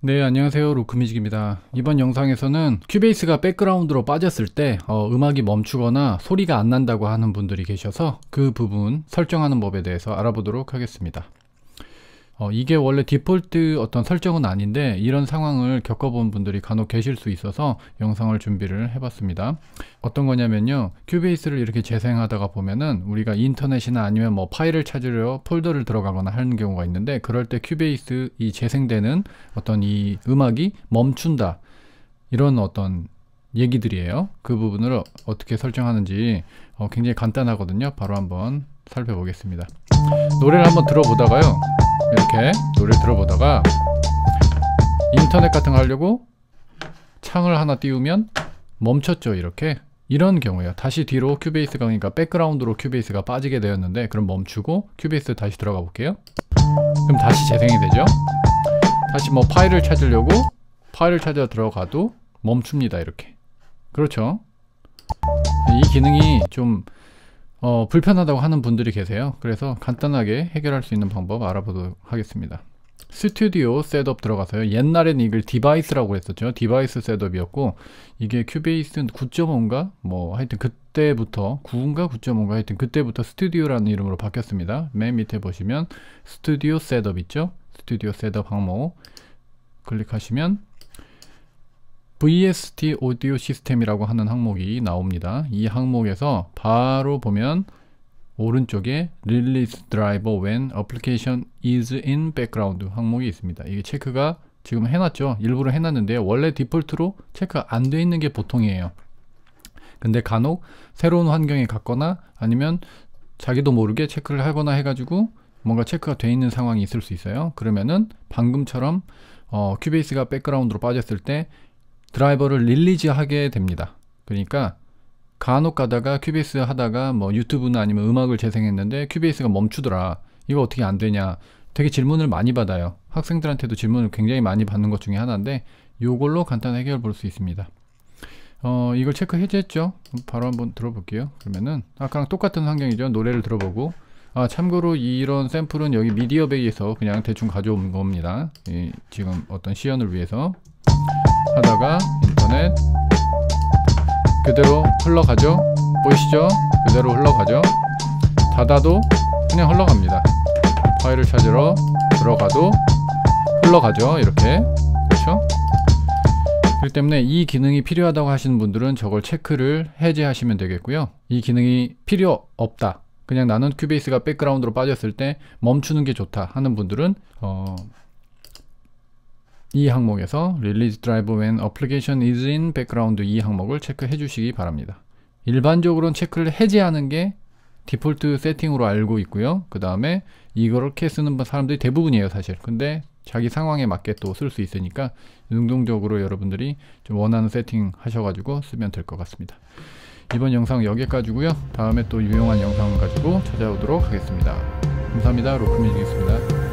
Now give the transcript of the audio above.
네 안녕하세요 로크뮤직입니다 이번 영상에서는 큐베이스가 백그라운드로 빠졌을 때 어, 음악이 멈추거나 소리가 안 난다고 하는 분들이 계셔서 그 부분 설정하는 법에 대해서 알아보도록 하겠습니다 어, 이게 원래 디폴트 어떤 설정은 아닌데 이런 상황을 겪어본 분들이 간혹 계실 수 있어서 영상을 준비를 해봤습니다. 어떤 거냐면요. 큐베이스를 이렇게 재생하다가 보면은 우리가 인터넷이나 아니면 뭐 파일을 찾으려 폴더를 들어가거나 하는 경우가 있는데 그럴 때 큐베이스 이 재생되는 어떤 이 음악이 멈춘다. 이런 어떤 얘기들이에요. 그 부분을 어떻게 설정하는지 어, 굉장히 간단하거든요. 바로 한번 살펴보겠습니다. 노래를 한번 들어보다가요. 이렇게 노래를 들어보다가 인터넷 같은 거 하려고 창을 하나 띄우면 멈췄죠 이렇게 이런 경우에요 다시 뒤로 큐베이스가 그러니까 백그라운드로 큐베이스가 빠지게 되었는데 그럼 멈추고 큐베이스 다시 들어가 볼게요 그럼 다시 재생이 되죠 다시 뭐 파일을 찾으려고 파일을 찾아 들어가도 멈춥니다 이렇게 그렇죠 이 기능이 좀 어, 불편하다고 하는 분들이 계세요. 그래서 간단하게 해결할 수 있는 방법 알아보도록 하겠습니다. 스튜디오 셋업 들어가서요. 옛날엔 이걸 디바이스라고 했었죠. 디바이스 셋업이었고 이게 큐베이스 는 9.5인가 뭐 하여튼 그때부터 9인가 9.5인가 하여튼 그때부터 스튜디오라는 이름으로 바뀌었습니다. 맨 밑에 보시면 스튜디오 셋업 있죠. 스튜디오 셋업 항목 클릭하시면 VST 오디오 시스템이라고 하는 항목이 나옵니다. 이 항목에서 바로 보면 오른쪽에 Release Driver When Application is in Background 항목이 있습니다. 이게 체크가 지금 해놨죠. 일부러 해놨는데 원래 디폴트로 체크 안 돼 있는 게 보통이에요. 근데 간혹 새로운 환경에 갔거나 아니면 자기도 모르게 체크를 하거나 해가지고 뭔가 체크가 돼 있는 상황이 있을 수 있어요. 그러면은 방금처럼 어, 큐베이스가 백그라운드로 빠졌을 때 드라이버를 릴리즈하게 됩니다. 그러니까 간혹 가다가 큐베이스 하다가 뭐 유튜브나 아니면 음악을 재생했는데 큐베이스가 멈추더라. 이거 어떻게 안 되냐. 되게 질문을 많이 받아요. 학생들한테도 질문을 굉장히 많이 받는 것 중에 하나인데 이걸로 간단 해결 볼 수 있습니다. 어, 이걸 체크 해제했죠? 바로 한번 들어볼게요. 그러면은 아까랑 똑같은 환경이죠. 노래를 들어보고 아, 참고로 이런 샘플은 여기 미디어 베이에서 그냥 대충 가져온 겁니다. 이, 지금 어떤 시연을 위해서 하다가 인터넷 그대로 흘러가죠 보이시죠 그대로 흘러가죠 닫아도 그냥 흘러갑니다 파일을 찾으러 들어가도 흘러가죠 이렇게 그렇죠 그렇기 때문에 이 기능이 필요하다고 하시는 분들은 저걸 체크를 해제하시면 되겠고요 이 기능이 필요 없다 그냥 나는 큐베이스가 백그라운드로 빠졌을 때 멈추는 게 좋다 하는 분들은 어, 이 항목에서 Release Drive When Application is in Background 이 항목을 체크해 주시기 바랍니다. 일반적으로는 체크를 해제하는 게 디폴트 세팅으로 알고 있고요. 그 다음에 이렇게 쓰는 사람들이 대부분이에요 사실. 근데 자기 상황에 맞게 또 쓸 수 있으니까 능동적으로 여러분들이 좀 원하는 세팅 하셔가지고 쓰면 될 것 같습니다. 이번 영상 여기까지고요. 다음에 또 유용한 영상 가지고 찾아오도록 하겠습니다. 감사합니다. 로크뮤직이었습니다.